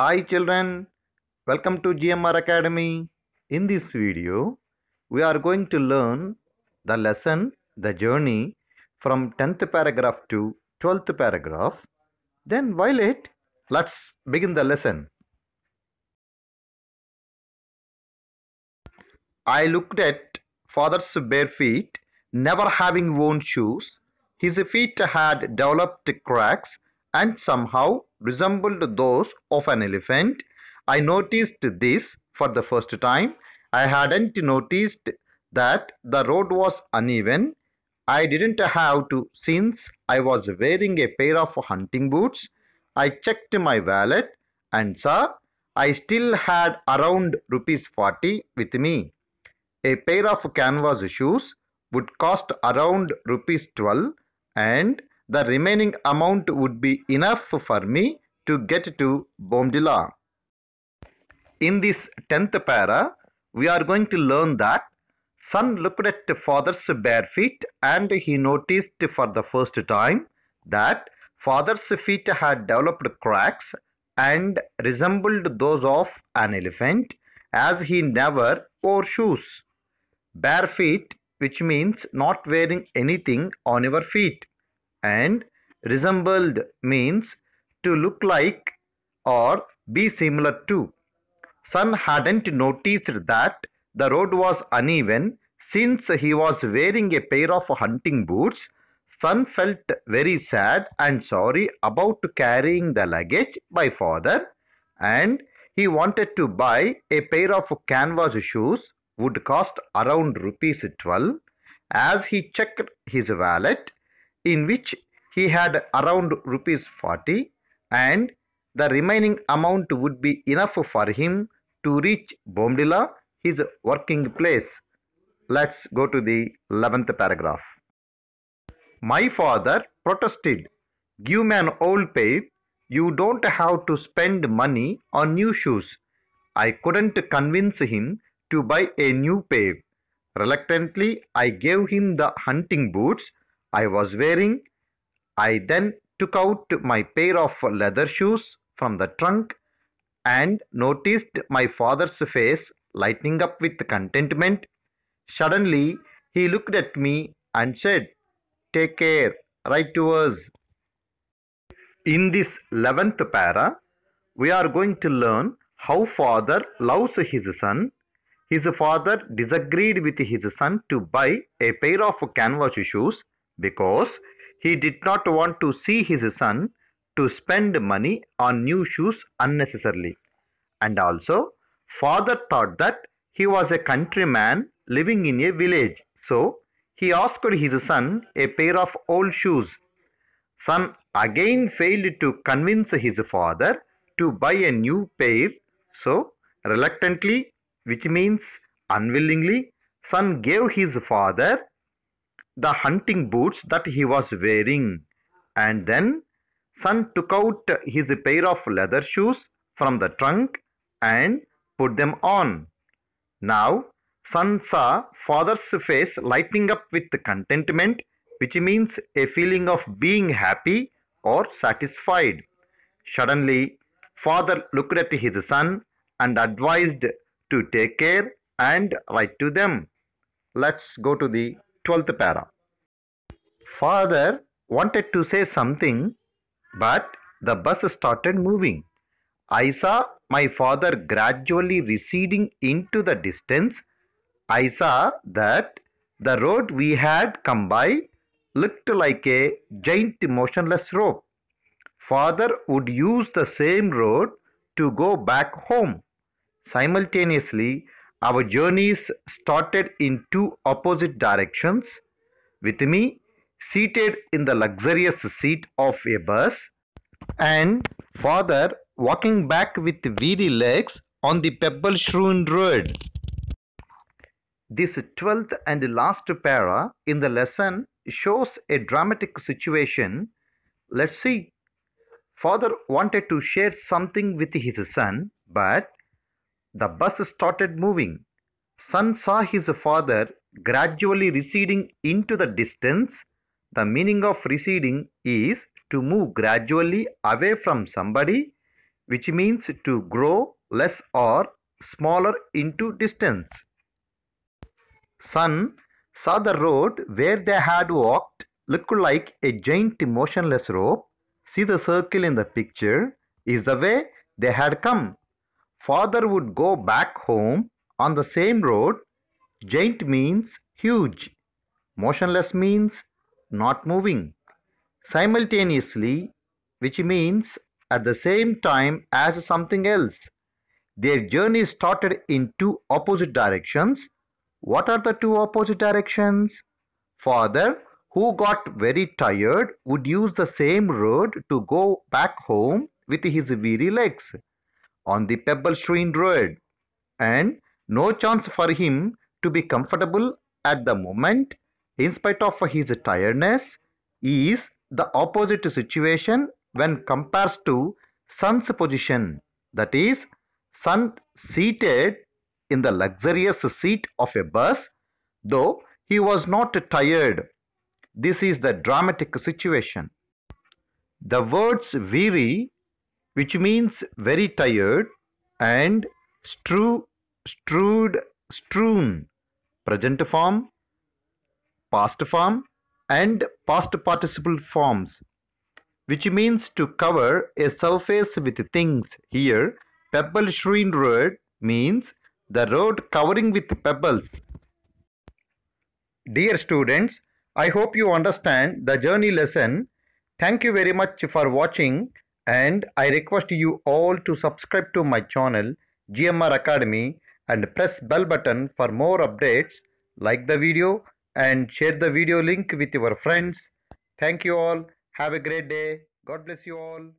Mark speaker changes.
Speaker 1: Hi children, welcome to GMR Academy. In this video, we are going to learn the lesson, the journey from 10th paragraph to 12th paragraph. Then while it, let's begin the lesson. I looked at father's bare feet, never having worn shoes. His feet had developed cracks and somehow resembled those of an elephant. I noticed this for the first time. I hadn't noticed that the road was uneven. I didn't have to since I was wearing a pair of hunting boots. I checked my wallet and saw I still had around rupees 40 with me. A pair of canvas shoes would cost around rupees 12 and the remaining amount would be enough for me to get to Bomdila. In this 10th para, we are going to learn that son looked at father's bare feet and he noticed for the first time that father's feet had developed cracks and resembled those of an elephant as he never wore shoes. Bare feet, which means not wearing anything on your feet and resembled means to look like or be similar to. Sun hadn't noticed that the road was uneven since he was wearing a pair of hunting boots. Sun felt very sad and sorry about carrying the luggage by father and he wanted to buy a pair of canvas shoes would cost around rupees 12 as he checked his wallet in which he had around rupees 40 and the remaining amount would be enough for him to reach Bomdila, his working place. Let's go to the 11th paragraph. My father protested, Give me an old pair. You don't have to spend money on new shoes. I couldn't convince him to buy a new pair. Reluctantly, I gave him the hunting boots I was wearing. I then took out my pair of leather shoes from the trunk and noticed my father's face lighting up with contentment. Suddenly, he looked at me and said, Take care, write to us. In this 11th para, we are going to learn how father loves his son. His father disagreed with his son to buy a pair of canvas shoes because he did not want to see his son to spend money on new shoes unnecessarily. And also, father thought that he was a countryman living in a village, so he asked his son a pair of old shoes. Son again failed to convince his father to buy a new pair, so reluctantly, which means unwillingly, son gave his father the hunting boots that he was wearing. And then son took out his pair of leather shoes from the trunk and put them on. Now son saw father's face lighting up with contentment which means a feeling of being happy or satisfied. Suddenly father looked at his son and advised to take care and write to them. Let's go to the 12th para. Father wanted to say something, but the bus started moving. I saw my father gradually receding into the distance. I saw that the road we had come by looked like a giant motionless rope. Father would use the same road to go back home. Simultaneously, our journeys started in two opposite directions, with me seated in the luxurious seat of a bus and father walking back with weary legs on the pebble strewn road. This twelfth and last para in the lesson shows a dramatic situation. Let's see. Father wanted to share something with his son, but the bus started moving. Son saw his father gradually receding into the distance. The meaning of receding is to move gradually away from somebody, which means to grow less or smaller into distance. Son saw the road where they had walked look like a giant motionless rope. See the circle in the picture is the way they had come Father would go back home on the same road. Giant means huge. Motionless means not moving. Simultaneously, which means at the same time as something else. Their journey started in two opposite directions. What are the two opposite directions? Father, who got very tired, would use the same road to go back home with his weary legs on the pebble-strewn road, and no chance for him to be comfortable at the moment, in spite of his tiredness, is the opposite situation when compared to sun's position, that is, sun seated in the luxurious seat of a bus, though he was not tired. This is the dramatic situation. The words weary which means very tired, and strew, strewed, strewn, present form, past form, and past participle forms, which means to cover a surface with things. Here, pebble strewn road means the road covering with pebbles. Dear students, I hope you understand the journey lesson. Thank you very much for watching and I request you all to subscribe to my channel GMR Academy and press bell button for more updates. Like the video and share the video link with your friends. Thank you all. Have a great day. God bless you all.